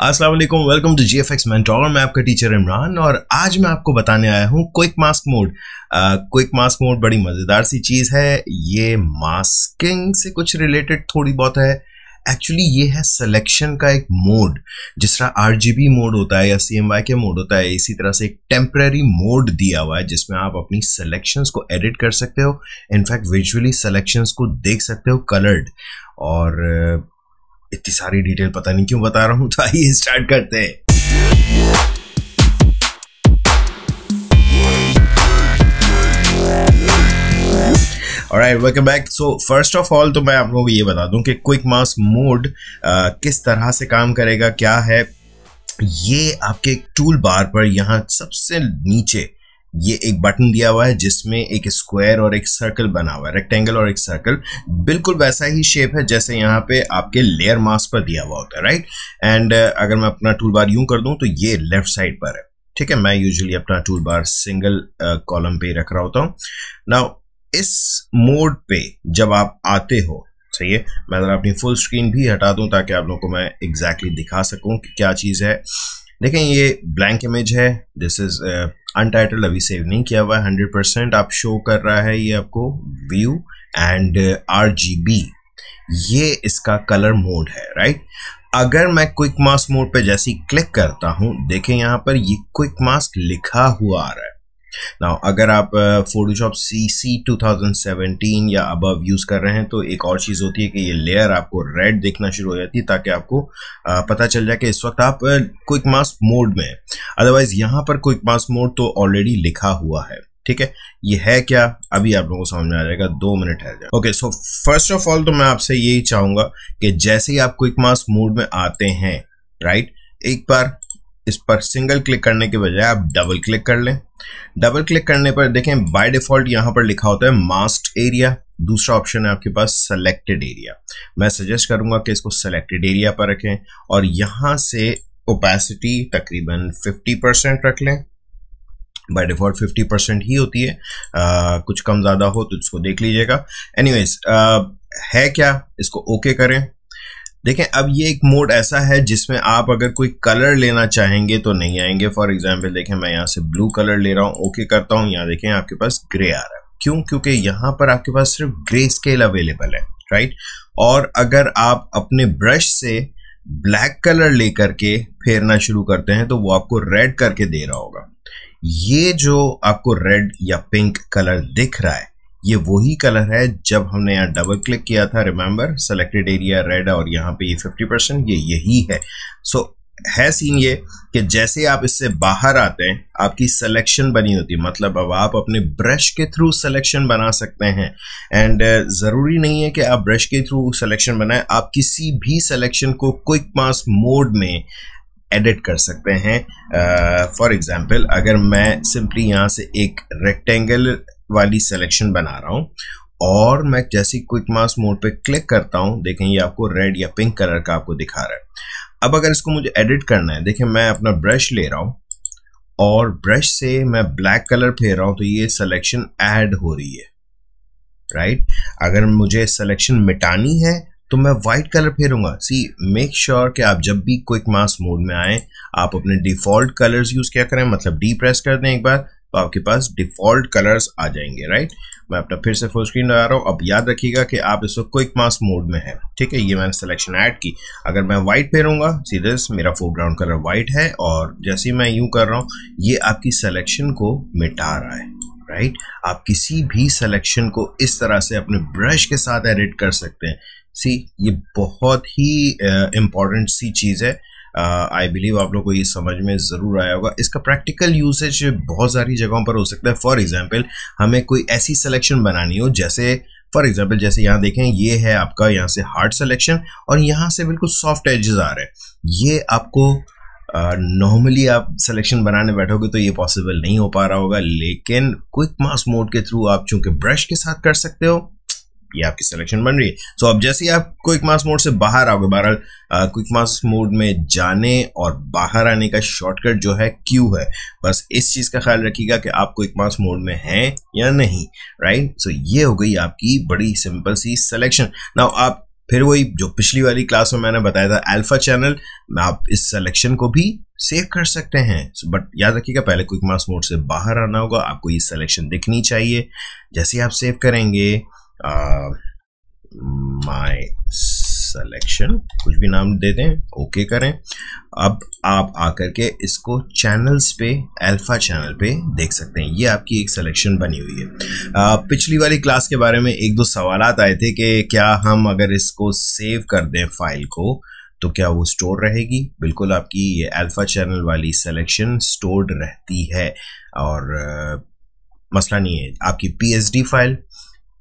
अस्सलाम वालेकुम welcome to G F X मैं आपका टीचर इमरान और आज मैं आपको बताने आया हूँ quick mask mode quick mask mode बड़ी मज़ेदार सी चीज़ है ये मास्किंग से कुछ रिलेटेड थोड़ी बहुत है एक्चुअली ये है सिलेक्शन का एक मोड जिस तरह आर मोड होता है या सी एम के मोड होता है इसी तरह से एक टेम्प्रेरी मोड दिया हुआ है जिसमें आप अपनी सिलेक्शंस को एडिट कर सकते हो इनफैक्ट विजुअली सिलेक्शंस को देख सकते हो कलर्ड और इतनी सारी डिटेल पता नहीं क्यों बता रहा हूं तो आइए स्टार्ट करते हैं और right welcome back so first of all तो मैं आप लोगों को ये बता दूं कि क्विक मास मोड किस तरह से काम करेगा क्या है ये आपके टूल बार पर यहाँ सबसे नीचे ये एक बटन दिया हुआ है जिसमें एक स्क्वायर और एक सर्कल बना हुआ है रेक्टेंगल और एक सर्कल बिल्कुल वैसा ही शेप है जैसे यहाँ पे आपके लेयर मास्क पर दिया हुआ होता है राइट एंड uh, अगर मैं अपना टूल बार यूं कर दूं तो ये लेफ्ट साइड पर है ठीक है मैं यूजुअली अपना टूल बार सिंगल कॉलम पे रख रहा होता हूँ ना इस मोड पे जब आप आते हो सही है मैं अपनी फुल स्क्रीन भी हटा दूं ताकि आप लोग को मैं एग्जैक्टली exactly दिखा सकूं कि क्या चीज़ है देखें ये ब्लैंक इमेज है दिस इज अनटाइटल अभी सेव नहीं किया हुआ है हंड्रेड परसेंट आप शो कर रहा है ये आपको view and R G B ये इसका कलर मोड है राइट अगर मैं क्विक मास्क मोड पे जैसे क्लिक करता हूँ देखें यहाँ पर ये क्विक मास्क लिखा हुआ आ रहा है ना अगर आप फोटोशॉप सी सी टू या अबव यूज़ कर रहे हैं तो एक और चीज़ होती है कि ये लेयर आपको रेड देखना शुरू हो जाती है ताकि आपको पता चल जाए कि इस वक्त आप क्विक मास मोड में अदरवाइज़ यहाँ पर क्विक मास मोड तो ऑलरेडी लिखा हुआ है ठीक है ये है क्या अभी आप लोगों को समझ में आ जाएगा दो मिनट है okay so first of all तो मैं आपसे यही चाहूंगा कि जैसे ही आप क्विक मास मोड में आते हैं राइट एक बार इस पर सिंगल क्लिक करने के बजाय आप डबल क्लिक कर लें डबल क्लिक करने पर देखें बाय डिफ़ॉल्ट यहां पर लिखा होता है मास्ट एरिया दूसरा ऑप्शन है आपके पास सेलेक्टेड एरिया मैं सजेस्ट करूंगा कि इसको सेलेक्टेड एरिया पर रखें और यहां से ओपेसिटी तकरीबन 50 परसेंट रख लें बाय डिफ़ॉल्ट 50 परसेंट ही होती है आ, कुछ कम ज़्यादा हो तो इसको देख लीजिएगा एनीवेज है क्या इसको ओके okay करें देखें अब ये एक मोड ऐसा है जिसमें आप अगर कोई कलर लेना चाहेंगे तो नहीं आएंगे फॉर एग्जाम्पल देखें मैं यहाँ से ब्लू कलर ले रहा हूँ ओके करता हूँ यहाँ देखें आपके पास ग्रे आ रहा है क्यों क्योंकि यहाँ पर आपके पास सिर्फ ग्रे स्केल अवेलेबल है राइट और अगर आप अपने ब्रश से ब्लैक कलर लेकर के फेरना शुरू करते हैं तो वो आपको रेड करके दे रहा होगा ये जो आपको रेड या पिंक कलर दिख रहा है ये वही कलर है जब हमने यहाँ डबल क्लिक किया था रिमेंबर सेलेक्टेड एरिया रेड और यहाँ पे ये फिफ्टी परसेंट ये यही है सो so, है सीन ये कि जैसे आप इससे बाहर आते हैं आपकी सिलेक्शन बनी होती है मतलब अब आप अपने ब्रश के थ्रू सिलेक्शन बना सकते हैं एंड uh, ज़रूरी नहीं है कि आप ब्रश के थ्रू सिलेक्शन बनाएं आप किसी भी सिलेक्शन को क्विक मास मोड में एडिट कर सकते हैं फॉर uh, एग्ज़ाम्पल अगर मैं सिंपली यहाँ से एक रेक्टेंगल वाली सिलेक्शन बना रहा हूँ और मैं जैसे क्विक मास मोड पे क्लिक करता हूँ देखें ये आपको रेड या पिंक कलर का आपको दिखा रहा है अब अगर इसको मुझे एडिट करना है देखें मैं अपना ब्रश ले रहा हूँ और ब्रश से मैं ब्लैक कलर फेर रहा हूँ तो ये सिलेक्शन ऐड हो रही है राइट अगर मुझे सिलेक्शन मिटानी है तो मैं वाइट कलर फेरूंगा सी मेक श्योर कि आप जब भी क्विक मास मोड में आए आप अपने डिफ़ॉल्ट कलर्स यूज़ क्या करें मतलब डी प्रेस कर दें एक बार तो आपके पास डिफॉल्ट कलर्स आ जाएंगे राइट मैं अपना फिर से फुल स्क्रीन लगा रहा हूँ अब याद रखिएगा कि आप इसको क्विक मास मोड में है ठीक है ये मैंने सिलेक्शन ऐड की अगर मैं वाइट पहनूंगा सीधे मेरा फोरग्राउंड कलर वाइट है और जैसे मैं यूं कर रहा हूँ ये आपकी सिलेक्शन को मिटा रहा है राइट आप किसी भी सिलेक्शन को इस तरह से अपने ब्रश के साथ एडिट कर सकते हैं सी ये बहुत ही इम्पॉर्टेंट सी चीज़ है आई बिलीव आप लोग को ये समझ में ज़रूर आया होगा इसका प्रैक्टिकल यूसेज बहुत सारी जगहों पर हो सकता है फॉर एग्जाम्पल हमें कोई ऐसी सिलेक्शन बनानी हो जैसे फॉर एग्जाम्पल जैसे यहाँ देखें ये है आपका यहाँ से हार्ड सिलेक्शन और यहाँ से बिल्कुल सॉफ्ट एजेस आ रहे हैं ये आपको नॉर्मली uh, आप सिलेक्शन बनाने बैठोगे तो ये पॉसिबल नहीं हो पा रहा होगा लेकिन क्विक मास मोड के थ्रू आप चूंकि ब्रश के साथ कर सकते हो ये आपकी सिलेक्शन बन रही है सो so, अब जैसे ही आप क्विक मास मोड से बाहर आओगे बहरहाल क्विक मास मोड में जाने और बाहर आने का शॉर्टकट जो है क्यू है बस इस चीज़ का ख्याल रखिएगा कि आप क्विक मास मोड में हैं या नहीं राइट सो so, ये हो गई आपकी बड़ी सिंपल सी सिलेक्शन ना आप फिर वही जो पिछली वाली क्लास में मैंने बताया था अल्फा चैनल आप इस सिलेक्शन को भी सेव कर सकते हैं so, बट याद रखिएगा पहले क्विक मास मोड से बाहर आना होगा आपको ये सिलेक्शन दिखनी चाहिए जैसे आप सेव करेंगे माय माई सिलेक्शन कुछ भी नाम दे दें ओके करें अब आप आकर के इसको चैनल्स पे अल्फा चैनल पे देख सकते हैं ये आपकी एक सिलेक्शन बनी हुई है आ, uh, पिछली वाली क्लास के बारे में एक दो सवाल आए थे कि क्या हम अगर इसको सेव कर दें फाइल को तो क्या वो स्टोर रहेगी बिल्कुल आपकी ये अल्फ़ा चैनल वाली सिलेक्शन स्टोर्ड रहती है और आ, uh, मसला नहीं है आपकी P file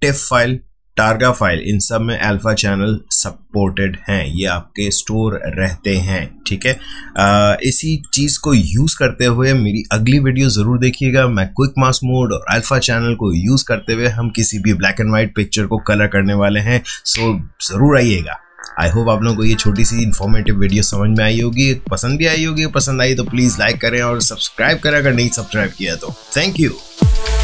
TIFF file Targa file इन सब में अल्फा चैनल सपोर्टेड हैं ये आपके स्टोर रहते हैं ठीक है इसी चीज़ को यूज़ करते हुए मेरी अगली वीडियो ज़रूर देखिएगा मैं क्विक मास मोड और अल्फा चैनल को यूज़ करते हुए हम किसी भी ब्लैक एंड वाइट पिक्चर को कलर करने वाले हैं सो ज़रूर आइएगा आई होप आप लोगों को ये छोटी सी इन्फॉर्मेटिव वीडियो समझ में आई होगी पसंद भी आई होगी पसंद आई तो प्लीज़ लाइक करें और सब्सक्राइब करें अगर नहीं सब्सक्राइब किया तो थैंक यू